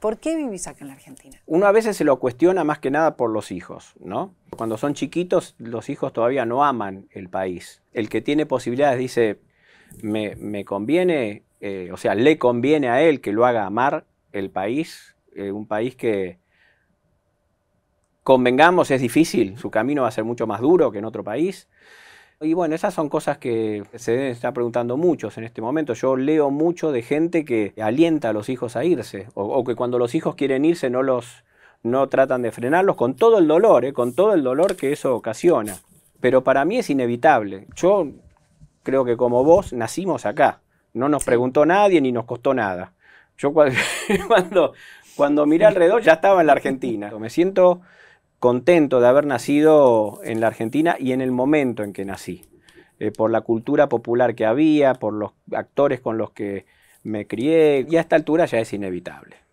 ¿Por qué vivís acá en la Argentina? Uno a veces se lo cuestiona más que nada por los hijos, ¿no? Cuando son chiquitos, los hijos todavía no aman el país. El que tiene posibilidades dice, me, conviene, eh, o sea, le conviene a él que lo haga amar el país, eh, un país que, convengamos, es difícil, su camino va a ser mucho más duro que en otro país. Y bueno, esas son cosas que se están preguntando muchos en este momento. Yo leo mucho de gente que alienta a los hijos a irse, o, que cuando los hijos quieren irse no los no tratan de frenarlos con todo el dolor, ¿eh? con todo el dolor que eso ocasiona. Pero para mí es inevitable. Yo creo que como vos nacimos acá. No nos preguntó nadie ni nos costó nada. Yo cuando, cuando miré alrededor ya estaba en la Argentina. Me siento contento de haber nacido en la Argentina y en el momento en que nací, eh, por la cultura popular que había, por los actores con los que me crié, y a esta altura ya es inevitable.